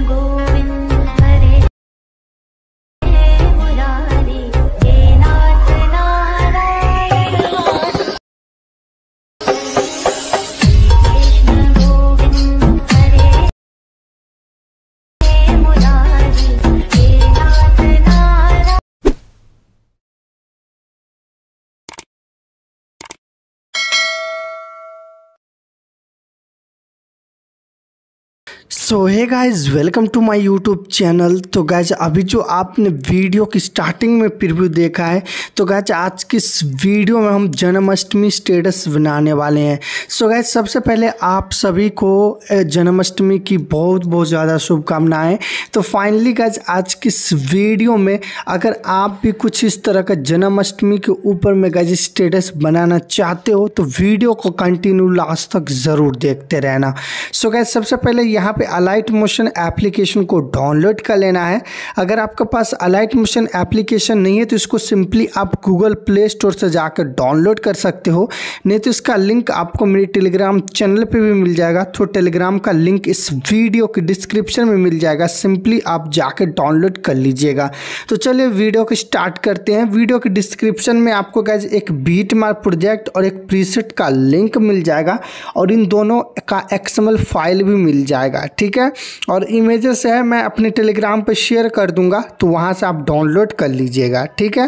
to go so है guys welcome to my YouTube channel तो guys अभी जो आपने वीडियो की स्टार्टिंग में प्रिव्यू देखा है तो गाइज आज की इस वीडियो में हम जन्माष्टमी स्टेटस बनाने वाले हैं सो so गाइज सबसे पहले आप सभी को जन्माष्टमी की बहुत बहुत ज़्यादा शुभकामनाएं तो फाइनली गाइज आज की इस वीडियो में अगर आप भी कुछ इस तरह का जन्माष्टमी के ऊपर में गाइज स्टेटस बनाना चाहते हो तो वीडियो को कंटिन्यू लास्ट तक ज़रूर देखते रहना सो so गाइज सबसे पहले यहाँ पे अलाइट मोशन एप्लीकेशन को डाउनलोड कर लेना है अगर आपके पास अलाइट मोशन एप्लीकेशन नहीं है तो इसको सिंपली आप गूगल प्ले स्टोर से जाकर डाउनलोड कर सकते हो नहीं तो इसका लिंक आपको मेरे टेलीग्राम चैनल पे भी मिल जाएगा तो टेलीग्राम का लिंक इस वीडियो के डिस्क्रिप्शन में मिल जाएगा सिंपली आप जाकर डाउनलोड कर लीजिएगा तो चलिए वीडियो को स्टार्ट करते हैं वीडियो के डिस्क्रिप्शन में आपको गैज एक बीट मार प्रोजेक्ट और एक प्रीसेट का लिंक मिल जाएगा और इन दोनों का एक्सएमएल फाइल भी मिल जाएगा जाएगा ठीक है और इमेजेस है मैं अपने टेलीग्राम पर शेयर कर दूंगा तो वहाँ से आप डाउनलोड कर लीजिएगा ठीक है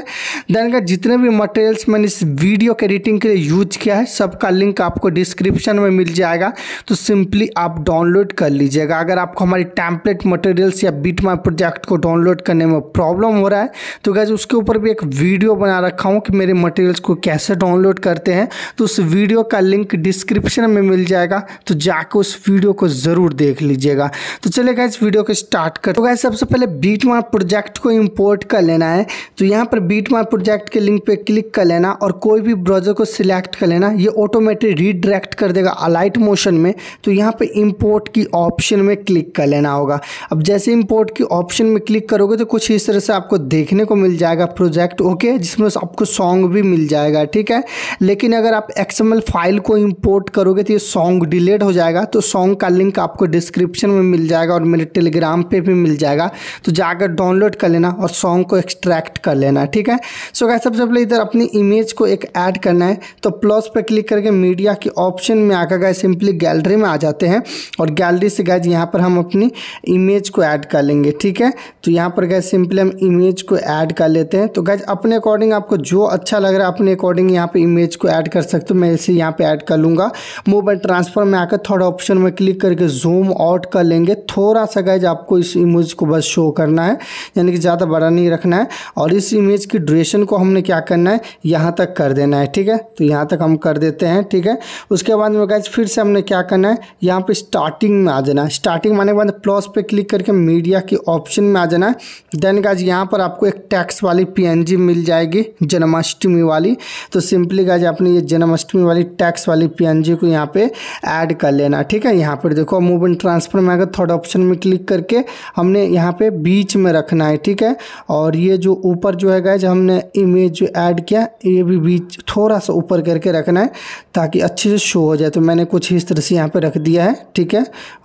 देन का जितने भी मटेरियल्स मैंने इस वीडियो के एडिटिंग के लिए यूज किया है सबका लिंक आपको डिस्क्रिप्शन में मिल जाएगा तो सिंपली आप डाउनलोड कर लीजिएगा अगर आपको हमारी टैंपलेट मटेरियल्स या बीट माई प्रोजेक्ट को डाउनलोड करने में प्रॉब्लम हो रहा है तो गैज उसके ऊपर भी एक वीडियो बना रखा हूँ कि मेरे मटेरियल्स को कैसे डाउनलोड करते हैं तो उस वीडियो का लिंक डिस्क्रिप्शन में मिल जाएगा तो जाकर उस वीडियो को ज़रूर देख लीजिएगा तो चलेगा गए वीडियो को स्टार्ट कर तो गए सबसे पहले बीट मार्क प्रोजेक्ट को इम्पोर्ट कर लेना है तो यहाँ पर बीट मार्क प्रोजेक्ट के लिंक पर क्लिक कर लेना और कोई भी ब्राउजर को सिलेक्ट कर लेना ये ऑटोमेटिक रीडायरेक्ट कर देगा अलाइट मोशन में तो यहाँ पर इम्पोर्ट की ऑप्शन में क्लिक कर लेना होगा अब जैसे इम्पोर्ट की ऑप्शन में क्लिक करोगे तो कुछ इस तरह से आपको देखने को मिल जाएगा प्रोजेक्ट ओके जिसमें आपको सॉन्ग भी मिल जाएगा ठीक है लेकिन अगर आप एक्सएमएल फाइल को इंपोर्ट करोगे तो ये सॉन्ग डिलीट हो जाएगा तो सॉन्ग का लिंक आपको डिस्क्रिप डिस्क्रिप्शन में मिल जाएगा और मेरे टेलीग्राम पे भी मिल जाएगा तो जाकर डाउनलोड कर लेना और सॉन्ग को एक्सट्रैक्ट कर लेना ठीक है सो क्या सबसे पहले इधर अपनी इमेज को एक ऐड करना है तो प्लस पर क्लिक करके मीडिया के ऑप्शन में आकर गए सिंपली गैलरी में आ जाते हैं और गैलरी से गए यहाँ पर हम अपनी इमेज को ऐड कर लेंगे ठीक है तो यहाँ पर गए सिंपली हम इमेज को ऐड कर लेते हैं तो गैज अपने अकॉर्डिंग आपको जो अच्छा लग रहा है अपने अकॉर्डिंग यहाँ पे इमेज को ऐड कर सकते हो मैं इसे यहाँ पे ऐड कर लूँगा मोबाइल ट्रांसफर में आकर थर्ड ऑप्शन में क्लिक करके जूम आउट कर लेंगे थोड़ा सा गैज आपको इस इमेज को बस शो करना है यानी कि ज़्यादा बड़ा नहीं रखना है और इस इमेज की ड्यूरेशन को हमने क्या करना है यहाँ तक कर देना है ठीक है तो यहाँ तक हम कर देते हैं ठीक है उसके बाद में गैज फिर से हमने क्या करना है यहाँ पर स्टार्टिंग में आ जाना है स्टार्टिंग आने के बाद प्लस पर क्लिक करके मीडिया के ऑप्शन में आ जाना है देन गाज यहाँ पर आपको एक टैक्स वाली पीएनजी मिल जाएगी जन्माष्टमी वाली तो सिंपली गाज आपने ये जन्माष्टमी वाली टैक्स वाली जी को यहाँ पे ऐड कर लेना ठीक है यहाँ पर देखो मूव इन ट्रांस ट्रांसफ़र में आकर थर्ड ऑप्शन में क्लिक करके हमने यहाँ पे बीच में रखना है ठीक है और ये जो ऊपर जो है गाइज हमने इमेज जो ऐड किया ये भी बीच थोड़ा सा ऊपर करके रखना है ताकि अच्छे से शो हो जाए तो मैंने कुछ इस तरह से यहाँ पर रख दिया है ठीक है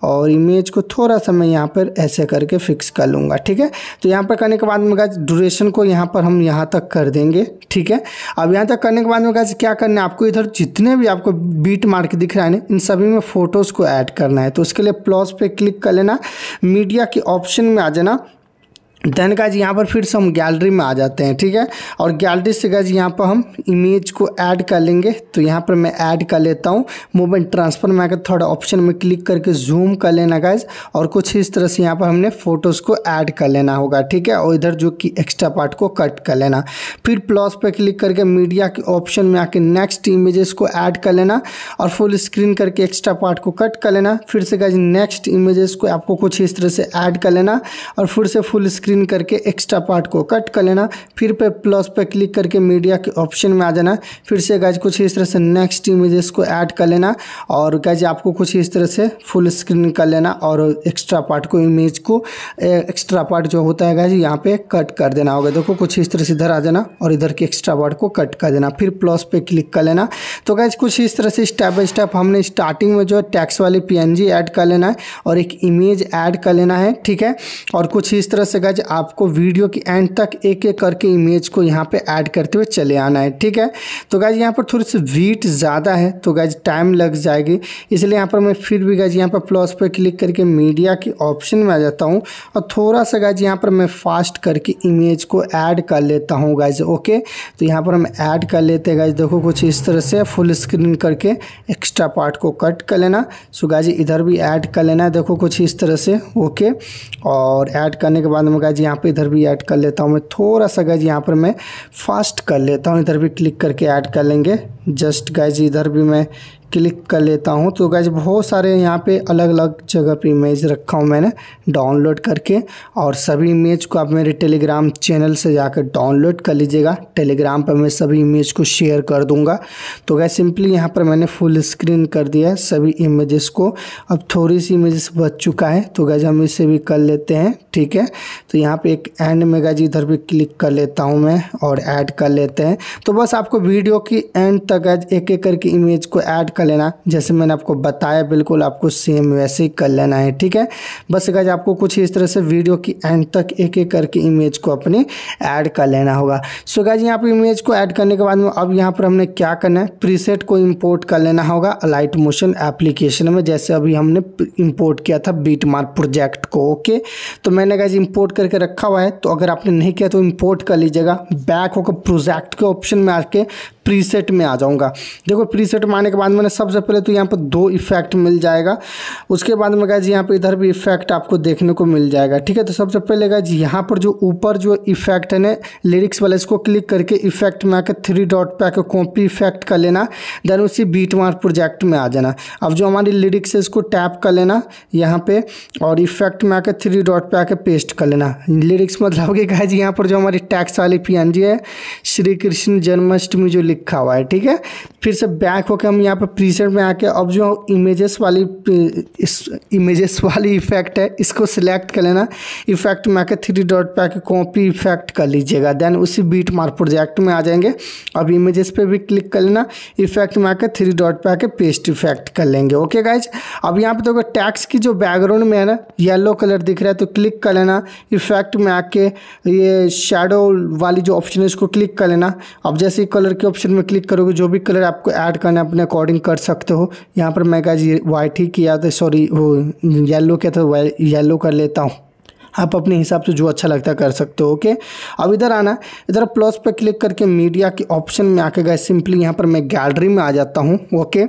और इमेज को थोड़ा सा मैं यहाँ पर ऐसे करके फिक्स कर लूँगा ठीक है तो यहाँ पर करने के बाद में गाइज ड्यूरेशन को यहाँ पर हम यहाँ तक कर देंगे ठीक है अब यहाँ तक करने के बाद में गाइज क्या करना है आपको इधर जितने भी आपको बीट मार्क दिख रहा है ना इन सभी में फ़ोटोज़ को ऐड करना है तो उसके लिए प्लस पॉज पे क्लिक कर लेना मीडिया के ऑप्शन में आ जाना देन गाइज यहाँ पर फिर से हम गैलरी में आ जाते हैं ठीक है और गैलरी से गाइज यहाँ पर हम इमेज को ऐड कर लेंगे तो यहाँ पर मैं ऐड कर लेता हूँ मूवमेंट ट्रांसफर में आकर थर्ड ऑप्शन में क्लिक करके जूम कर लेना गाइज और कुछ इस तरह से यहाँ पर हमने फोटोज़ को ऐड कर लेना होगा ठीक है और इधर जो कि एक्स्ट्रा पार्ट को कट कर लेना फिर प्लस पर क्लिक करके मीडिया के ऑप्शन में आके नेक्स्ट इमेजेस को ऐड कर लेना और फुल स्क्रीन करके एक्स्ट्रा पार्ट को कट कर लेना फिर से गाइज नेक्स्ट इमेजेस को आपको कुछ इस तरह से ऐड कर लेना और फिर से फुल स्क्रीन स्क्रीन करके एक्स्ट्रा पार्ट को कट कर लेना फिर पे प्लस पे क्लिक करके मीडिया के ऑप्शन में आ जाना फिर से गाइज कुछ इस तरह से नेक्स्ट इमेजेस को ऐड कर लेना और गाइज आपको कुछ इस तरह से फुल स्क्रीन कर लेना और एक्स्ट्रा पार्ट को इमेज को एक्स्ट्रा पार्ट जो होता है गाइज यहाँ पे कट कर देना होगा देखो कुछ इस तरह से इधर आ जाना और इधर के एक्स्ट्रा पार्ट को कट कर देना फिर प्लस पे क्लिक कर लेना तो गाइज कुछ इस तरह से स्टेप बाई स्टेप हमने स्टार्टिंग में जो है टैक्स वाली पी ऐड कर लेना है और एक इमेज ऐड कर लेना है ठीक है और कुछ इस तरह से गाइज आपको वीडियो की एंड तक एक एक करके इमेज को यहाँ पे ऐड करते हुए चले आना है ठीक है तो गाइज यहाँ पर थोड़ी सी वीट ज़्यादा है तो गाइज टाइम लग जाएगी इसलिए यहाँ पर मैं फिर भी गाइज यहाँ पर प्लस पर क्लिक करके मीडिया के ऑप्शन में आ जाता हूँ और थोड़ा सा गाइज यहाँ पर मैं फास्ट करके इमेज को ऐड कर लेता हूँ गाइज ओके तो यहाँ पर हम ऐड कर लेते हैं गाइज देखो कुछ इस तरह से फुल स्क्रीन करके एक्स्ट्रा पार्ट को कट कर लेना सो गाइज इधर भी ऐड कर लेना देखो कुछ इस तरह से ओके और ऐड करने के बाद हम गाइज यहाँ पे इधर भी ऐड कर लेता हूँ मैं थोड़ा सा गाइज यहाँ पर मैं फास्ट कर लेता हूँ इधर भी क्लिक करके ऐड कर लेंगे जस्ट गाइज इधर भी मैं क्लिक कर लेता हूँ तो गैज बहुत सारे यहाँ पे अलग अलग जगह पे इमेज रखा हूँ मैंने डाउनलोड करके और सभी इमेज को आप मेरे टेलीग्राम चैनल से जाकर डाउनलोड कर लीजिएगा टेलीग्राम पर मैं सभी इमेज को शेयर कर दूँगा तो गैज सिंपली यहाँ पर मैंने फुल स्क्रीन कर दिया है सभी इमेजेस को अब थोड़ी सी इमेजेस बच चुका है तो गैज हम इसे भी कर लेते हैं ठीक है तो यहाँ पर एक एंड में गैज इधर भी क्लिक कर लेता हूँ मैं और ऐड कर लेते हैं तो बस आपको वीडियो की एंड तक गैज एक एक करके इमेज को ऐड कर लेना जैसे मैंने आपको बताया बिल्कुल आपको सेम वैसे ही कर लेना है ठीक है बस गाइज आपको कुछ इस तरह से वीडियो की एंड तक एक एक करके इमेज को अपने ऐड कर लेना होगा सो गाइज यहाँ पर इमेज को ऐड करने के बाद में अब यहाँ पर हमने क्या करना है प्रीसेट को इम्पोर्ट कर लेना होगा लाइट मोशन एप्लीकेशन में जैसे अभी हमने इम्पोर्ट किया था बीट मार्क प्रोजेक्ट को ओके तो मैंने गाइज इम्पोर्ट करके रखा हुआ है तो अगर आपने नहीं किया तो इम्पोर्ट कर लीजिएगा बैक होकर प्रोजेक्ट के ऑप्शन में आके प्रीसेट में आ जाऊँगा देखो प्रीसेट में आने के बाद मैंने सबसे पहले तो यहाँ पर दो इफेक्ट मिल जाएगा उसके बाद में जी यहाँ पर इधर भी इफेक्ट आपको देखने को मिल जाएगा ठीक है तो सबसे पहले जी यहाँ पर जो ऊपर जो इफेक्ट है ना लिरिक्स वाला इसको क्लिक करके इफेक्ट में आकर थ्री डॉट पर आकर कॉपी इफेक्ट कर लेना देन उसी बीट मार्क प्रोजेक्ट में आ जाना अब जो हमारी लिरिक्स है इसको टैप कर लेना यहाँ पर और इफेक्ट में आकर थ्री डॉट पर आकर पेस्ट कर लेना लिरिक्स मतलब कि जी यहाँ पर जो हमारी टैक्स वाली पी है श्री कृष्ण जन्माष्टमी जो लिखा हुआ है ठीक है फिर से बैक होकर हम यहाँ पर प्रीसेट में आके अब जो इमेजेस वाली इस इमेजेस वाली इफेक्ट है इसको सिलेक्ट कर लेना इफेक्ट में आके थ्री डॉट पे आके कॉपी इफेक्ट कर लीजिएगा देन उसी बीट मार प्रोजेक्ट में आ जाएंगे अब इमेजेस पे भी क्लिक कर लेना इफेक्ट में आके थ्री डॉट पे आके पेस्ट इफेक्ट कर लेंगे ओके गाइज अब यहाँ पे देखो टैक्स की जो बैकग्राउंड में है ना येलो कलर दिख रहा है तो क्लिक कर लेना इफेक्ट में आके ये शेडो वाली जो ऑप्शन है उसको क्लिक कर लेना अब जैसे कलर के ऑप्शन ऑप्शन में क्लिक करोगे जो भी कलर आपको ऐड करना है अपने अकॉर्डिंग कर सकते हो यहाँ पर मैं गाइज वाइट ही किया था सॉरी वो येलो किया था येलो कर लेता हूँ आप अपने हिसाब से जो अच्छा लगता है कर सकते हो ओके अब इधर आना इधर प्लस पर क्लिक करके मीडिया के ऑप्शन में आके गए सिंपली यहाँ पर मैं गैलरी में आ जाता हूँ ओके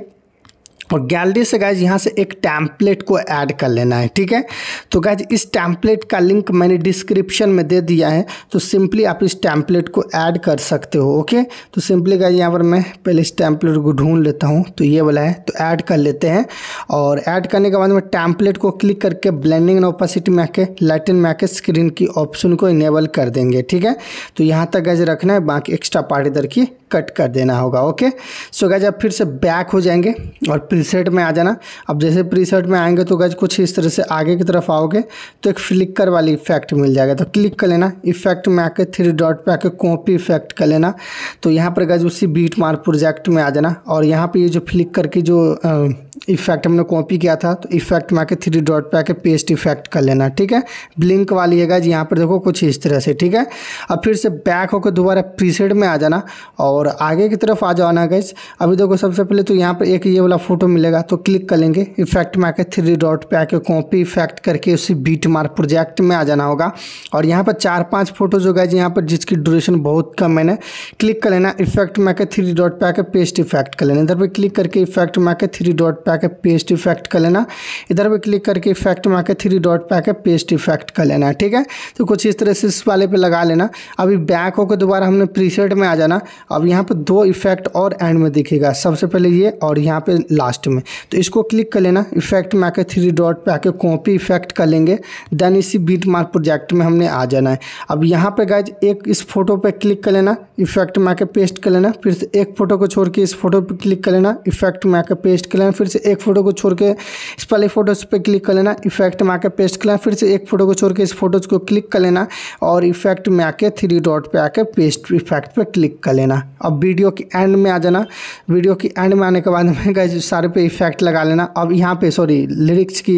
और गैलरी से गाइज यहाँ से एक टैम्पलेट को ऐड कर लेना है ठीक है तो गाइज इस टैम्पलेट का लिंक मैंने डिस्क्रिप्शन में दे दिया है तो सिंपली आप इस टैम्पलेट को ऐड कर सकते हो ओके तो सिंपली गाइज यहाँ पर मैं पहले इस टैम्पलेट को ढूंढ लेता हूँ तो ये वाला है तो ऐड कर लेते हैं और ऐड करने के बाद मैं टैम्पलेट को क्लिक करके ब्लैंडिंग एंड ओपासिटी में आके लाइटिन में आके स्क्रीन की ऑप्शन को इनेबल कर देंगे ठीक है तो यहाँ तक गाइज रखना है बाकी एक्स्ट्रा पार्ट इधर की कट कर देना होगा ओके सो गज अब फिर से बैक हो जाएंगे और प्रीसेट में आ जाना अब जैसे प्रीसेट में आएंगे तो गज कुछ इस तरह से आगे की तरफ आओगे तो एक फ्लिकर वाली इफेक्ट मिल जाएगा तो क्लिक कर लेना इफेक्ट में आके थ्री डॉट पे आके कॉपी इफेक्ट कर लेना तो यहाँ पर गज उसी बीट मार प्रोजेक्ट में आ जाना और यहाँ पर ये जो फ्लिकर की जो इफेक्ट हमने कॉपी किया था तो इफेक्ट में आके थ्री डॉट पे आके पेस्ट इफेक्ट कर लेना ठीक है ब्लिंक वाली है गाइज यहाँ पर देखो कुछ इस तरह से ठीक है अब फिर से बैक होकर दोबारा प्रीसेट में आ जाना और आगे की तरफ आ जाना गाइज अभी देखो सबसे पहले तो यहाँ पर एक ये वाला फोटो मिलेगा तो क्लिक कर लेंगे इफेक्ट में आके थ्री डॉट पे आके कॉपी इफेक्ट करके उसी बीट मार प्रोजेक्ट में आ जाना होगा और यहाँ पर चार पाँच फोटो जो गाइज यहाँ पर जिसकी ड्यूरेशन बहुत कम है ना क्लिक कर लेना इफेक्ट में आके थ्री डॉट पे आके पेस्ट इफेक्ट कर लेना इधर पर क्लिक करके इफेक्ट में आके three dot dot pack paste effect कर लेना इधर पर क्लिक करके इफेक्ट में आकर थ्री डॉट पैक है पेस्ट इफेक्ट कर लेना ठीक है तो कुछ इस तरह से इस वाले पे लगा लेना अभी बैक होकर दोबारा हमने प्रीसेट में आ जाना अब यहाँ पर दो इफेक्ट और एंड में दिखेगा सबसे पहले ये और यहाँ पर लास्ट में तो इसको क्लिक कर लेना इफेक्ट में आकर थ्री डॉट पे आके कॉपी इफेक्ट कर लेंगे देन इसी बीट मार्क प्रोजेक्ट में हमने आ जाना है अब यहाँ पर गाइज एक इस फोटो पर क्लिक कर लेना इफेक्ट में आके पेस्ट कर लेना फिर से एक फोटो को छोड़ के इस फोटो पर क्लिक कर लेना इफेक्ट में आकर पेस्ट कर लेना फिर से एक फोटो को छोड़ के इस पहले फोटोज़ पर क्लिक कर लेना इफेक्ट में आकर पेस्ट कर लेना फिर से एक फोटो को छोड़ के इस फोटोज़ को क्लिक कर लेना और इफेक्ट में आके थ्री डॉट पे आके पेस्ट इफेक्ट पे क्लिक कर लेना अब वीडियो के एंड में आ जाना वीडियो के एंड में आने के बाद में गाइज सारे पे इफेक्ट लगा लेना अब यहाँ पे सॉरी लिरिक्स की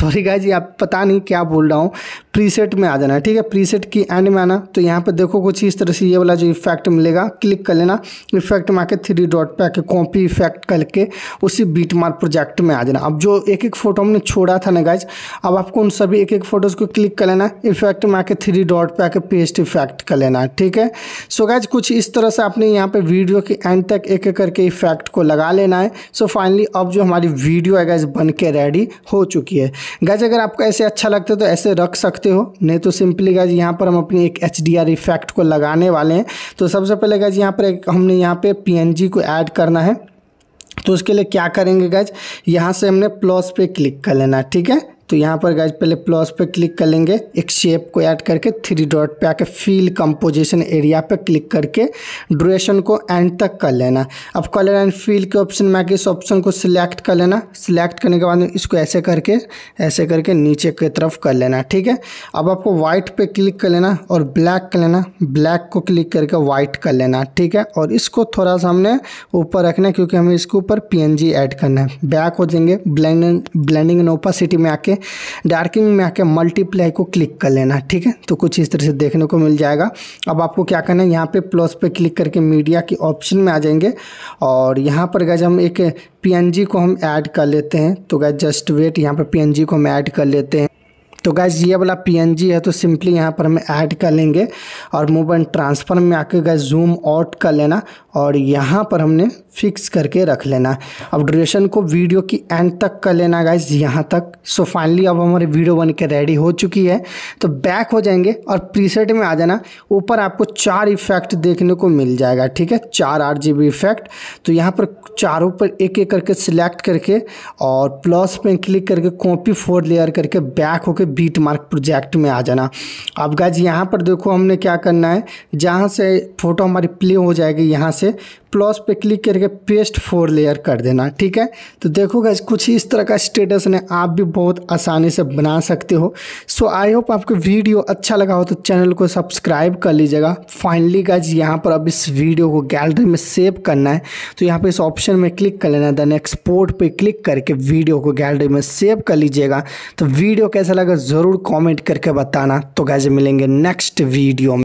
सॉरी गाइज आप पता नहीं क्या बोल रहा हूँ प्रीसेट में आ जाना ठीक है प्रीसेट की एंड में आना तो यहाँ पे देखो कुछ इस तरह से ये वाला जो इफेक्ट मिलेगा क्लिक कर लेना इफेक्ट में आके थ्री डॉट पे आके कॉपी इफेक्ट करके उसी बीट मार आप प्रोजेक्ट में आ जाना अब जो एक एक फोटो हमने छोड़ा था ना गाइज अब आपको उन सभी एक एक फोटोज़ को क्लिक कर लेना इफेक्ट में आके थ्री डॉट पे आके पेस्ट इफेक्ट कर लेना ठीक है सो so गाइज कुछ इस तरह से आपने यहाँ पे वीडियो के एंड तक एक एक करके इफेक्ट को लगा लेना है सो so फाइनली अब जो हमारी वीडियो है गाइज बन के रेडी हो चुकी है गाइज अगर आपको ऐसे अच्छा लगता है तो ऐसे रख सकते हो नहीं तो सिंपली गाइज यहाँ पर हम अपनी एक एच इफेक्ट को लगाने वाले हैं तो सबसे पहले गाइज यहाँ पर हमने यहाँ पे पी को ऐड करना है तो उसके लिए क्या करेंगे गैज यहाँ से हमने प्लस पे क्लिक कर लेना ठीक है तो यहाँ पर गाइज पहले प्लस पे क्लिक कर लेंगे एक शेप को ऐड करके थ्री डॉट पे आके फील कंपोजिशन एरिया पे क्लिक करके ड्यूरेशन को एंड तक कर लेना अब कलर एंड फील के ऑप्शन में आके इस ऑप्शन को सिलेक्ट कर लेना सिलेक्ट करने के बाद इसको ऐसे करके ऐसे करके नीचे की तरफ कर लेना ठीक है अब आपको वाइट पे क्लिक कर लेना और ब्लैक कर लेना ब्लैक को क्लिक करके वाइट कर लेना ठीक है और इसको थोड़ा सा हमने ऊपर रखना है क्योंकि हमें इसके ऊपर पी ऐड करना है बैक हो जाएंगे ब्लैंडिंग ब्लैंडिंग एंड ओपासिटी में आके डार्किंग में आके मल्टीप्लाई को क्लिक कर लेना ठीक है तो कुछ इस तरह से देखने को मिल जाएगा अब आपको क्या करना है यहाँ पे प्लस पे क्लिक करके मीडिया के ऑप्शन में आ जाएंगे और यहाँ पर गज हम एक पी को हम ऐड कर लेते हैं तो गज जस्ट वेट यहाँ पर पी को हम ऐड कर लेते हैं तो गैस ये वाला पी है तो सिंपली यहाँ पर हमें ऐड कर लेंगे और मोबाइल ट्रांसफर में आके गए जूम आउट कर लेना और यहाँ पर हमने फिक्स करके रख लेना अब ड्यूरेशन को वीडियो की एंड तक कर लेना गाइज यहाँ तक सो फाइनली अब हमारी वीडियो बन के रेडी हो चुकी है तो बैक हो जाएंगे और प्रीसेट में आ जाना ऊपर आपको चार इफेक्ट देखने को मिल जाएगा ठीक है चार आठ जी बी इफेक्ट तो यहाँ पर चारों पर एक एक करके सिलेक्ट करके और प्लस पे क्लिक करके कॉपी फोर लेयर करके बैक होके बीट मार्क प्रोजेक्ट में आ जाना अब गाइज यहाँ पर देखो हमने क्या करना है जहाँ से फ़ोटो हमारी प्ले हो जाएगी यहाँ से से प्लस पे क्लिक करके पेस्ट फोर लेयर कर देना ठीक है तो देखो गैस कुछ इस तरह का स्टेटस ने आप भी बहुत आसानी से बना सकते हो सो आई होप आपको वीडियो अच्छा लगा हो तो चैनल को सब्सक्राइब कर लीजिएगा फाइनली गैस यहाँ पर अब इस वीडियो को गैलरी में सेव करना है तो यहाँ पर इस ऑप्शन में क्लिक कर लेना देन एक्सपोर्ट पर क्लिक करके वीडियो को गैलरी में सेव कर लीजिएगा तो वीडियो कैसा लगा ज़रूर कॉमेंट करके बताना तो गैसे मिलेंगे नेक्स्ट वीडियो में